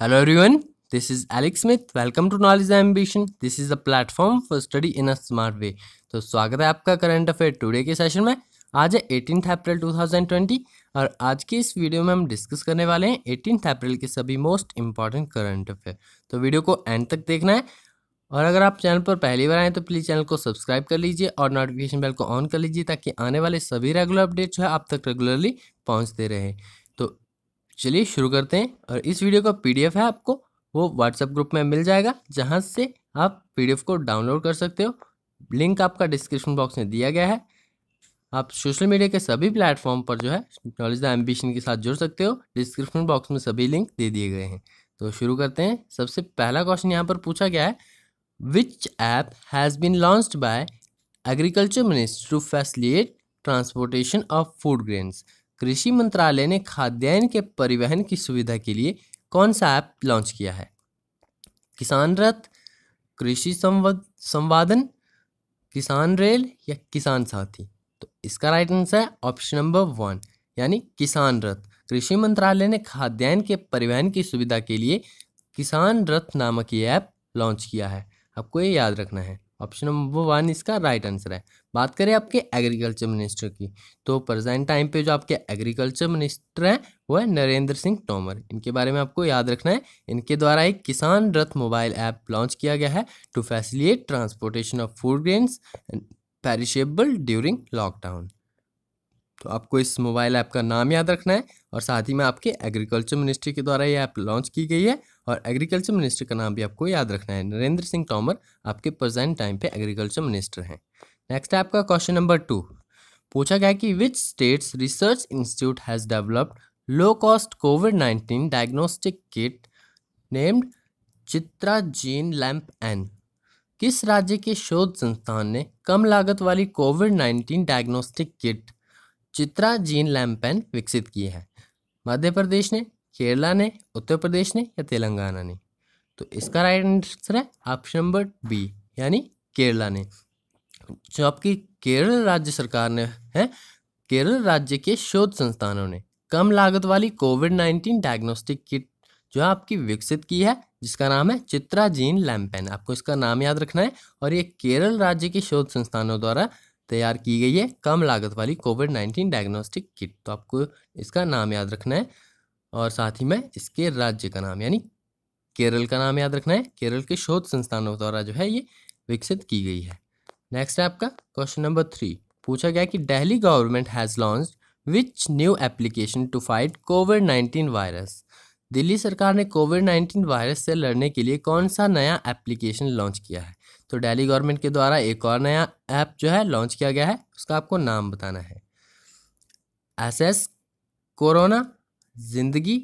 Hello everyone this is Alex Smith welcome to Knowledge Ambition this is a platform for study in a smart way तो स्वागत है आपका current affair today के session में आज है एटीन अप्रैल 2020 और आज के इस वीडियो में हम डिस्कस करने वाले हैं एटीन अप्रैल के सभी मोस्ट इंपॉर्टेंट करंट अफेयर तो वीडियो को एंड तक देखना है और अगर आप चैनल पर पहली बार आए तो प्लीज़ चैनल को सब्सक्राइब कर लीजिए और नोटिफिकेशन बेल को ऑन कर लीजिए ताकि आने वाले सभी रेगुलर अपडेट जो है आप तक रेगुलरली पहुँचते रहें चलिए शुरू करते हैं और इस वीडियो का पीडीएफ है आपको वो व्हाट्सएप ग्रुप में मिल जाएगा जहाँ से आप पीडीएफ को डाउनलोड कर सकते हो लिंक आपका डिस्क्रिप्शन बॉक्स में दिया गया है आप सोशल मीडिया के सभी प्लेटफॉर्म पर जो है नॉलेज द एम्बिशन के साथ जुड़ सकते हो डिस्क्रिप्शन बॉक्स में सभी लिंक दे दिए गए हैं तो शुरू करते हैं सबसे पहला क्वेश्चन यहाँ पर पूछा गया है which app has been launched by agriculture ministry to facilitate transportation of food grains कृषि मंत्रालय ने खाद्यान्न के परिवहन की सुविधा के लिए कौन सा ऐप लॉन्च किया है किसान रथ कृषि संवादन किसान रेल या किसान साथी तो इसका राइट आंसर है ऑप्शन नंबर वन यानी किसान रथ कृषि मंत्रालय ने खाद्यान्न के परिवहन की सुविधा के लिए किसान रथ नामक ये ऐप लॉन्च किया है आपको ये याद रखना है ऑप्शन नंबर वन इसका राइट आंसर है बात करें आपके एग्रीकल्चर मिनिस्टर की तो प्रेजेंट टाइम पे जो आपके एग्रीकल्चर मिनिस्टर हैं वो है नरेंद्र सिंह तोमर इनके बारे में आपको याद रखना है इनके द्वारा एक किसान रथ मोबाइल ऐप लॉन्च किया गया है to facilitate transportation of food grains perishable during lockdown तो आपको इस मोबाइल ऐप का नाम याद रखना है और साथ ही में आपके एग्रीकल्चर मिनिस्ट्री के द्वारा ये ऐप लॉन्च की गई है और एग्रीकल्चर मिनिस्टर का नाम भी आपको याद रखना है नरेंद्र सिंह तोमर आपके प्रेजेंट टाइम पे एग्रीकल्चर मिनिस्टर हैं नेक्स्ट है आपका क्वेश्चन नंबर टू पूछा गया कि which states research institute has developed low cost Covid nineteen diagnostic kit named Chitra gene lamp N किस राज्य के शोध संस्थान ने कम लागत वाली Covid nineteen diagnostic kit Chitra gene lamp N विकसित की है मध्य प्रदेश ने केरला ने उत्तर प्रदेश ने या तेलंगाना ने तो इसका राइट आंसर है ऑप्शन नंबर बी यानी केरला ने जो आपकी केरल राज्य सरकार ने है केरल राज्य के शोध संस्थानों ने कम लागत वाली कोविड नाइन्टीन डायग्नोस्टिक किट जो है आपकी विकसित की है जिसका नाम है चित्रा जीन लैम्पेन आपको इसका नाम याद रखना है और ये केरल राज्य के शोध संस्थानों द्वारा तैयार की गई है कम लागत वाली कोविड नाइन्टीन डायग्नोस्टिक किट तो आपको इसका नाम याद रखना है और साथ ही में इसके राज्य का नाम यानी केरल का नाम याद रखना है केरल के शोध संस्थानों द्वारा जो है ये विकसित की गई है नेक्स्ट है आपका क्वेश्चन नंबर थ्री पूछा गया कि Delhi government has launch which new application to fight Covid nineteen virus Delhi सरकार ने कोविड नाइन्टीन वायरस से लड़ने के लिए कौन सा नया एप्लीकेशन लॉन्च किया है तो दिल्ली गवर्नमेंट के द्वारा एक और नया ऐप जो है लॉन्च किया गया है उसका आपको नाम बताना है एस एस कोरोना जिंदगी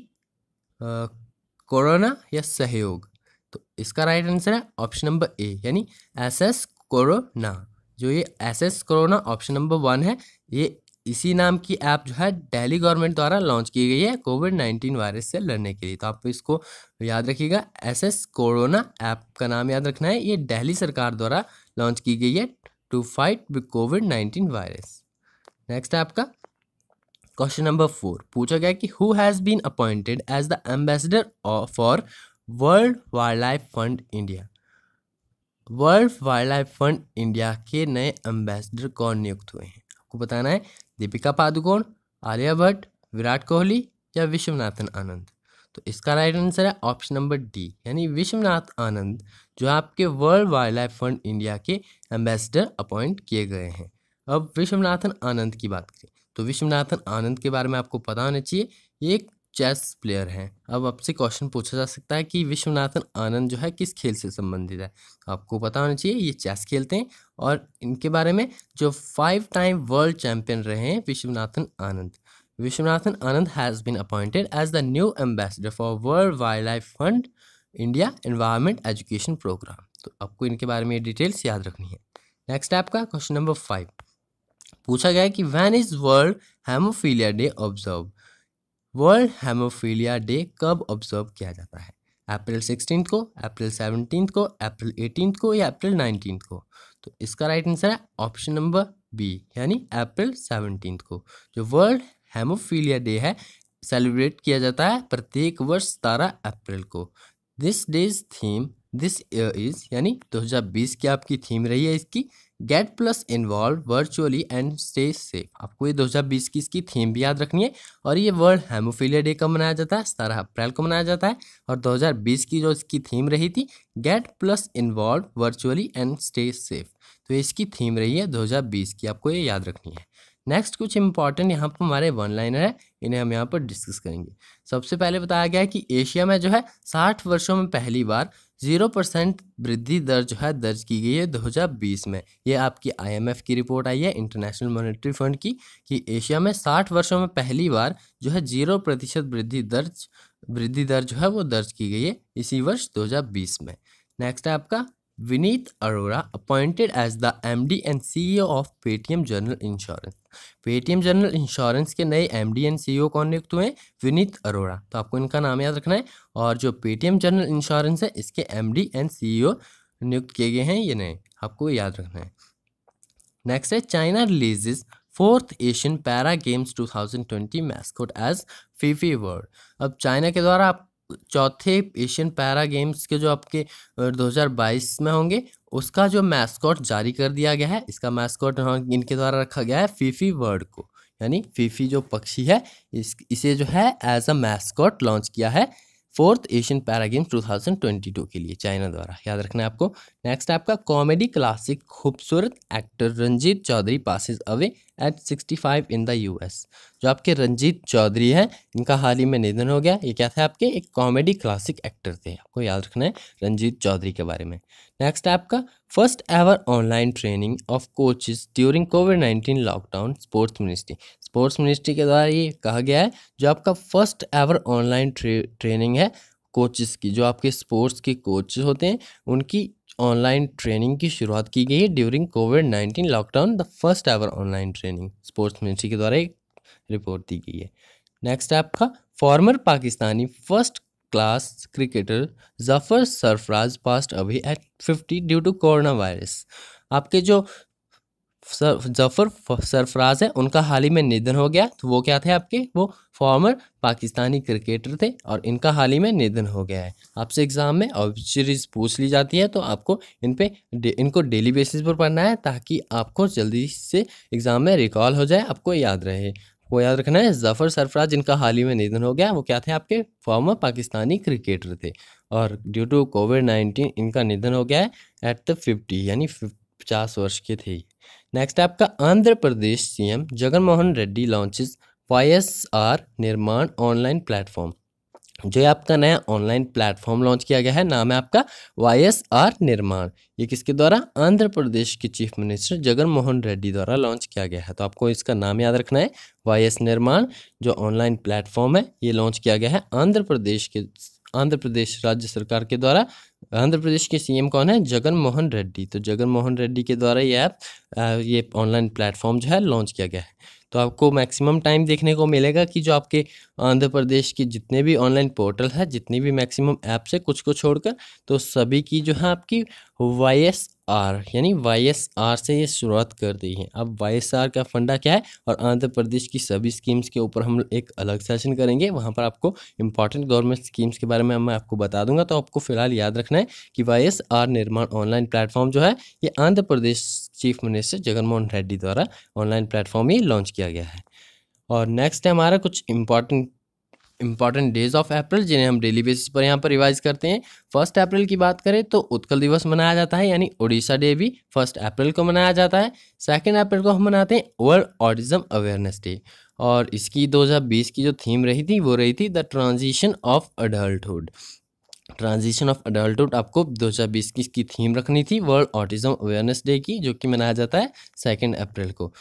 कोरोना या सहयोग तो इसका राइट आंसर है ऑप्शन नंबर ए यानी एस एस कोरोना जो ये S S corona option number one है ये इसी नाम की ऐप जो है दिल्ली गवर्नमेंट द्वारा लॉन्च की गई है कोविड नाइन्टीन वायरस से लड़ने के लिए तो आप इसको याद रखिएगा एस एस कोरोना ऐप का नाम याद रखना है ये दिल्ली सरकार द्वारा लॉन्च की गई है to fight with Covid nineteen virus next है आपका क्वेश्चन नंबर फोर पूछा गया कि who has been appointed as the ambassador for World Wildlife Fund India World Wildlife Fund India के नए एम्बेसडर कौन नियुक्त हुए हैं आपको बताना है दीपिका पादुकोण आलिया भट्ट विराट कोहली या विश्वनाथन आनंद तो इसका राइट आंसर है ऑप्शन नंबर डी यानी विश्वनाथ आनंद जो आपके World Wildlife Fund India के एम्बेसडर अपॉइंट किए गए हैं अब विश्वनाथन आनंद की बात करें तो विश्वनाथन आनंद के बारे में आपको पता होना चाहिए ये एक चेस प्लेयर हैं अब आपसे क्वेश्चन पूछा जा सकता है कि विश्वनाथन आनंद जो है किस खेल से संबंधित है आपको पता होना चाहिए ये चेस खेलते हैं और इनके बारे में जो फाइव टाइम वर्ल्ड चैंपियन रहे हैं Viswanathan Anand Viswanathan Anand has been appointed as the new ambassador for World Wildlife Fund India environment education programme तो आपको इनके बारे में डिटेल्स याद रखनी है नेक्स्ट आपका क्वेश्चन नंबर फाइव पूछा गया है कि when is World haemophilia Day observe World haemophilia Day कब ऑब्जर्व किया जाता है अप्रैल सिक्सटीन को अप्रैल सेवनटीन को अप्रैल एटीन को या अप्रैल नाइनटीन को तो इसका राइट आंसर है ऑप्शन नंबर बी यानी अप्रैल सेवनटीन को जो वर्ल्ड हेमोफीलिया डे है सेलिब्रेट किया जाता है प्रत्येक वर्ष सतारह अप्रैल को this day's theme this year is यानी 2020 की आपकी थीम रही है इसकी get plus involve virtually and stay safe आपको ये 2020 की इसकी थीम भी याद रखनी है और ये वर्ल्ड हेमोफीलिया डे कब मनाया जाता है सत्रह अप्रैल को मनाया जाता है और 2020 की जो इसकी थीम रही थी get plus involve virtually and stay safe तो इसकी थीम रही है 2020 की आपको ये याद रखनी है नेक्स्ट कुछ इंपॉर्टेंट यहाँ पर हमारे वन लाइनर है इन्हें हम यहाँ पर डिस्कस करेंगे सबसे पहले बताया गया है कि एशिया में जो है साठ वर्षों में पहली बार जीरो परसेंट वृद्धि दर जो है दर्ज की गई है 2020 में ये आपकी आईएमएफ की रिपोर्ट आई है इंटरनेशनल मॉनेटरी फंड की कि एशिया में 60 वर्षों में पहली बार जो है जीरो प्रतिशत वृद्धि दर्ज वृद्धि दर जो है वो दर्ज की गई है इसी वर्ष 2020 में नेक्स्ट है आपका Vineet Arora appointed as the M D and C E of Paytm General Insurance. Paytm General Insurance के नए M D and C E O कौन नियुक्त हुए विनीत अरोरा तो आपको इनका नाम याद रखना है और जो पेटीएम जनरल इंश्योरेंस है इसके M D and C E O नियुक्त किए गए हैं ये नए आपको याद रखना है नेक्स्ट है China releases fourth Asian Para Games two thousand twenty mascot as Feifei world अब चाइना के द्वारा आप चौथे एशियन पैरा गेम्स के जो आपके 2022 में होंगे उसका जो मैस्कॉट जारी कर दिया गया है इसका मैस्कॉट हाँ, इनके द्वारा रखा गया है फीफी वर्ड को यानी फीफी जो पक्षी है इस इसे जो है एज अ मैस्कॉट लॉन्च किया है fourth Asian Para Games two के लिए चाइना द्वारा याद रखना है आपको नेक्स्ट आपका comedy classic Khubsoorat actor Ranjit Chowdhry passes away at 65 in the US जो आपके रंजीत चौधरी हैं इनका हाल ही में निधन हो गया ये क्या था आपके एक कॉमेडी क्लासिक एक्टर थे आपको याद रखना है रंजीत चौधरी के बारे में नेक्स्ट आपका first ever online training of coaches during Covid nineteen lockdown sports ministry sports ministry के द्वारा ये कहा गया है जो आपका फर्स्ट एवर ऑनलाइन ट्रेनिंग है कोचेस की जो आपके स्पोर्ट्स के कोच होते हैं उनकी ऑनलाइन ट्रेनिंग की शुरुआत की गई है during Covid nineteen lockdown the first ever online training sports ministry के द्वारा एक रिपोर्ट दी गई है नेक्स्ट है आपका former Pakistani first class cricketer Zafar Sarfraz passed away at fifty due to corona virus आपके जो जफर सरफराज है उनका हाल ही में निधन हो गया तो वो क्या थे आपके वो फॉर्मर पाकिस्तानी क्रिकेटर थे और इनका हाल ही में निधन हो गया है आपसे एग्ज़ाम में और सीरीज पूछ ली जाती है तो आपको इन पे इनको डेली बेसिस पर पढ़ना है ताकि आपको जल्दी से एग्ज़ाम में रिकॉल हो जाए आपको याद रहे वो याद रखना है जफ़र सरफराज जिनका हाल ही में निधन हो गया वो क्या थे आपके फॉर्मर पाकिस्तानी क्रिकेटर थे और ड्यू टू कोविड नाइन्टीन इनका निधन हो गया है एट द फिफ्टी यानी पचास वर्ष के थे नेक्स्ट आपका Andhra Pradesh CM Jaganmohan Reddy launches Y S R Nirman online platform जो ये आपका नया ऑनलाइन प्लेटफॉर्म लॉन्च किया गया है नाम है आपका वाई निर्माण ये किसके द्वारा आंध्र प्रदेश के चीफ मिनिस्टर जगन मोहन रेड्डी द्वारा लॉन्च किया गया है तो आपको इसका नाम याद रखना है वाई निर्माण जो ऑनलाइन प्लेटफॉर्म है ये लॉन्च किया गया है आंध्र प्रदेश के आंध्र प्रदेश राज्य सरकार के द्वारा आंध्र प्रदेश के सीएम कौन है जगन मोहन रेड्डी तो जगन मोहन रेड्डी के द्वारा ये ऐप ये ऑनलाइन प्लेटफॉर्म जो है लॉन्च किया गया है तो आपको मैक्सिमम टाइम देखने को मिलेगा कि जो आपके आंध्र प्रदेश के जितने भी ऑनलाइन पोर्टल है जितनी भी मैक्सिमम ऐप्स है कुछ को छोड़कर तो सभी की जो है आपकी वाई एस आर यानी वाई एस आर से ये शुरुआत कर दी है अब वाई एस आर का फंडा क्या है और आंध्र प्रदेश की सभी स्कीम्स के ऊपर हम एक अलग सेशन करेंगे वहाँ पर आपको इंपॉर्टेंट गवर्नमेंट स्कीम्स के बारे में मैं आपको बता दूंगा तो आपको फिलहाल याद रखना है कि Y S R Nirman online platform जो है ये आंध्र प्रदेश चीफ मिनिस्टर जगनमोहन रेड्डी द्वारा ऑनलाइन प्लेटफॉर्म ये लॉन्च किया गया है और नेक्स्ट है हमारा कुछ important important days of April जिन्हें हम डेली बेसिस पर यहाँ पर रिवाइज करते हैं फर्स्ट अप्रैल की बात करें तो उत्कल दिवस मनाया जाता है यानी ओडिशा डे भी फर्स्ट अप्रैल को मनाया जाता है सेकेंड अप्रैल को हम मनाते हैं वर्ल्ड ऑटिज्म अवेयरनेस डे और इसकी 2020 की जो थीम रही थी वो रही थी the transition of adulthood transition of adulthood आपको 2020 की इसकी थीम रखनी थी वर्ल्ड ऑटिज्म अवेयरनेस डे की जो कि मनाया जाता है सेकेंड अप्रैल को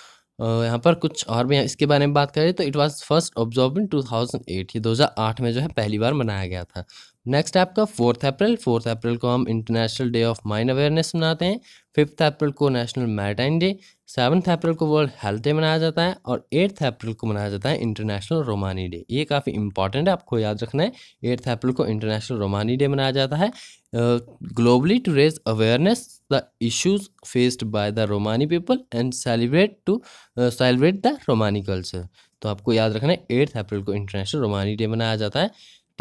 यहाँ पर कुछ और भी इसके बारे में बात करें तो it was first observe in two thousand eight ये दो हज़ार आठ में जो है पहली बार मनाया गया था नेक्स्ट आपका फोर्थ अप्रैल फोर्थ अप्रैल को हम international day of mind awareness मनाते हैं फिफ्थ अप्रैल को national maritime day seventh April को वर्ल्ड हेल्थ डे मनाया जाता है और एट्थ अप्रैल को मनाया जाता है इंटरनेशनल रोमानी डे ये काफ़ी इंपॉर्टेंट है आपको याद रखना है एट्थ अप्रैल को इंटरनेशनल रोमानी डे मनाया जाता है globally to raise awareness the issues faced by the Romani people and celebrate to celebrate the Romani culture तो आपको याद रखना है एट्थ अप्रैल को इंटरनेशनल रोमानी डे मनाया जाता है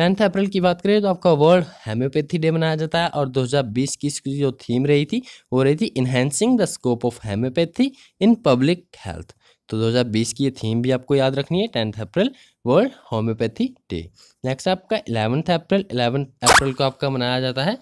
टेंथ अप्रैल की बात करें तो आपका वर्ल्ड होम्योपैथी डे मनाया जाता है और 2020 की इसकी जो थीम रही थी वो रही थी enhancing the scope of homeopathy in public health तो 2020 की ये थीम भी आपको याद रखनी है tenth April world homeopathy day next आपका इलेवंथ अप्रैल इलेवंथ अप्रैल को आपका मनाया जाता है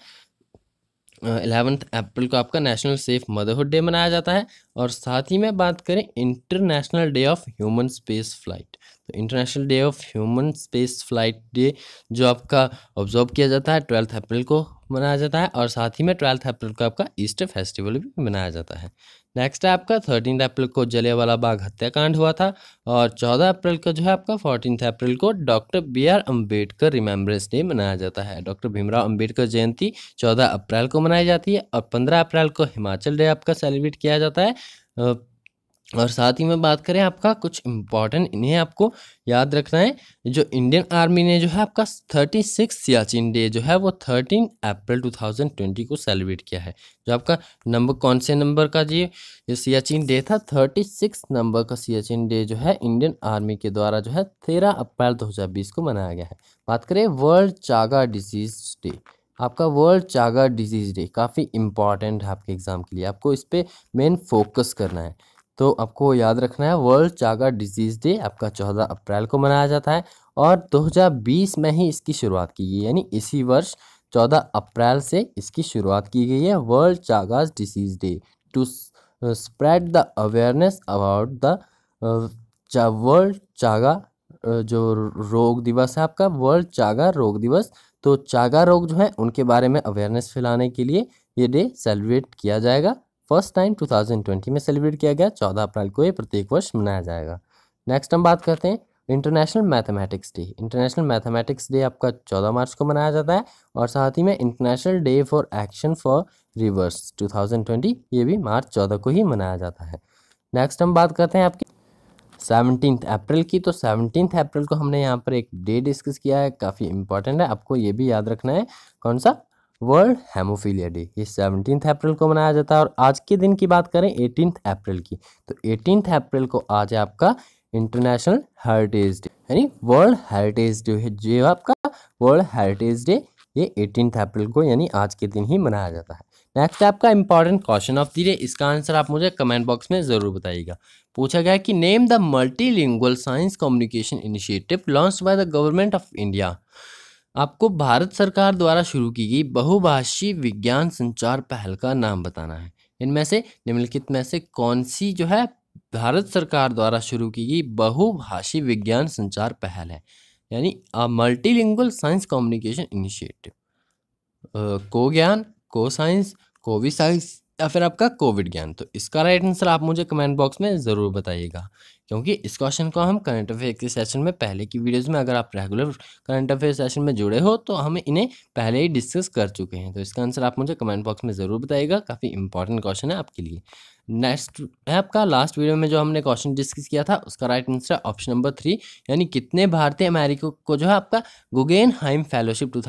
इलेवंथ अप्रैल को आपका नेशनल सेफ मदरहुड डे मनाया जाता है और साथ ही में बात करें international day of human space flight तो international day of human space flight day जो आपका ऑब्जर्व किया जाता है ट्वेल्थ अप्रैल को मनाया जाता है और साथ ही में ट्वेल्थ अप्रैल को आपका ईस्टर फेस्टिवल भी मनाया जाता है नेक्स्ट है आपका थर्टीन अप्रैल को जलियावाला बाग हत्याकांड हुआ था और चौदह अप्रैल को जो है आपका फोर्टीन अप्रैल को doctor B R Ambedkar remembrance day मनाया जाता है डॉक्टर भीमराव अम्बेडकर जयंती चौदह अप्रैल को मनाई जाती है और पंद्रह अप्रैल को हिमाचल डे आपका सेलिब्रेट किया जाता है और साथ ही में बात करें आपका कुछ इंपॉर्टेंट इन्हें आपको याद रखना है जो इंडियन आर्मी ने जो है आपका थर्टी सिक्स सियाचिन डे जो है वो thirteen April two thousand twenty को सेलिब्रेट किया है जो आपका नंबर कौन से नंबर का जी जो सियाचिन डे था थर्टी सिक्स नंबर का सियाचिन डे जो है इंडियन आर्मी के द्वारा जो है तेरह अप्रैल दो हज़ार बीस को मनाया गया है बात करें वर्ल्ड चागा डिजीज़ डे आपका वर्ल्ड चागा डिजीज़ डे काफ़ी इंपॉर्टेंट है आपके एग्ज़ाम के लिए आपको इस पर मेन फोकस करना है तो आपको याद रखना है वर्ल्ड चागा डिजीज़ डे आपका चौदह अप्रैल को मनाया जाता है और 2020 में ही इसकी शुरुआत की गई यानी इसी वर्ष 14 अप्रैल से इसकी शुरुआत की गई है world Chagas disease day to spread the awareness about the world Chagas जो रोग दिवस है आपका वर्ल्ड चागा रोग दिवस तो चागा रोग जो है उनके बारे में अवेयरनेस फैलाने के लिए ये डे सेलिब्रेट किया जाएगा फर्स्ट टाइम 2020 में सेलिब्रेट किया गया चौदह अप्रैल को ये प्रत्येक वर्ष मनाया जाएगा नेक्स्ट हम बात करते हैं international mathematics day international mathematics day आपका चौदह मार्च को मनाया जाता है और साथ ही में international day for action for rivers 2020 ये भी मार्च चौदह को ही मनाया जाता है नेक्स्ट हम बात करते हैं आपकी सेवनटीन अप्रैल की तो सेवनटीन अप्रैल को हमने यहाँ पर एक डे डिस्कस किया है काफ़ी इंपॉर्टेंट है आपको ये भी याद रखना है कौन सा वर्ल्ड हेमोफीलिया डे ये सेवनटीन अप्रैल को मनाया जाता है और आज के दिन की बात करें एटीन अप्रैल की तो एटीन अप्रैल को आज है आपका इंटरनेशनल हेरिटेज डे यानी वर्ल्ड हेरिटेज डे है जो आपका वर्ल्ड हेरिटेज डे ये एटीन अप्रैल को यानी आज के दिन ही मनाया जाता है नेक्स्ट आपका important question of the day इसका आंसर आप मुझे कमेंट बॉक्स में ज़रूर बताइएगा पूछा गया कि name the multilingual science communication initiative launch by the government of India आपको भारत सरकार द्वारा शुरू की गई बहुभाषी विज्ञान संचार पहल का नाम बताना है इनमें से निम्नलिखित में से कौन सी जो है भारत सरकार द्वारा शुरू की गई बहुभाषी विज्ञान संचार पहल है यानी मल्टीलिंगुअल साइंस कम्युनिकेशन इनिशिएटिव को ज्ञान को साइंस कोविड साइंस या फिर आपका कोविड ज्ञान तो इसका राइट आंसर आप मुझे कमेंट बॉक्स में ज़रूर बताइएगा क्योंकि इस क्वेश्चन को हम करंट अफेयर के सेशन में पहले की वीडियोस में अगर आप रेगुलर करंट अफेयर सेशन में जुड़े हो तो हम इन्हें पहले ही डिस्कस कर चुके हैं तो इसका आंसर आप मुझे कमेंट बॉक्स में ज़रूर बताइएगा काफ़ी इंपॉर्टेंट क्वेश्चन है आपके लिए नेक्स्ट है आपका लास्ट वीडियो में जो हमने क्वेश्चन डिस्कस किया था उसका राइट आंसर है ऑप्शन नंबर थ्री यानी कितने भारतीय अमेरिकों को जो है आपका गुगेन हाइम फेलोशिप टू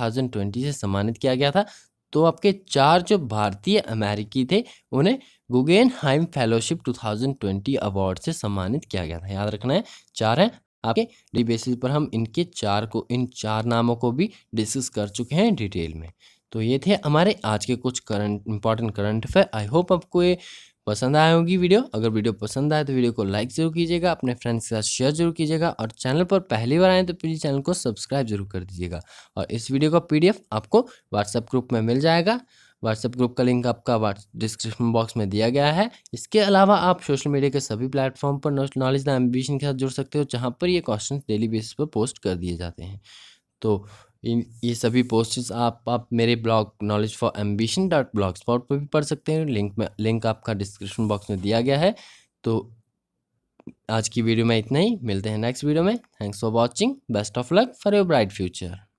से सम्मानित किया गया था तो आपके चार जो भारतीय अमेरिकी थे उन्हें गुगेन हाइम फेलोशिप 2020 अवार्ड से सम्मानित किया गया था याद रखना है चार है आपके डी बेसिस पर हम इनके चार को इन चार नामों को भी डिस्कस कर चुके हैं डिटेल में तो ये थे हमारे आज के कुछ current important current affair I hope आपको ये पसंद आए होगी वीडियो अगर वीडियो पसंद आए तो वीडियो को लाइक जरूर कीजिएगा अपने फ्रेंड्स के साथ शेयर जरूर कीजिएगा और चैनल पर पहली बार आए तो प्लीज़ चैनल को सब्सक्राइब जरूर कर दीजिएगा और इस वीडियो का पीडीएफ आपको व्हाट्सएप ग्रुप में मिल जाएगा व्हाट्सएप ग्रुप का लिंक आपका डिस्क्रिप्शन बॉक्स में दिया गया है इसके अलावा आप सोशल मीडिया के सभी प्लेटफॉर्म पर नॉलेज एंड एम्बिशन के साथ जुड़ सकते हो जहाँ पर ये क्वेश्चन डेली बेसिस पर पोस्ट कर दिए जाते हैं तो इन ये सभी पोस्ट्स आप आप मेरे blog knowledge for ambition dot blogspot पर भी पढ़ सकते हैं लिंक में लिंक आपका डिस्क्रिप्शन बॉक्स में दिया गया है तो आज की वीडियो में इतना ही मिलते हैं नेक्स्ट वीडियो में thanks for watching best of luck for your bright future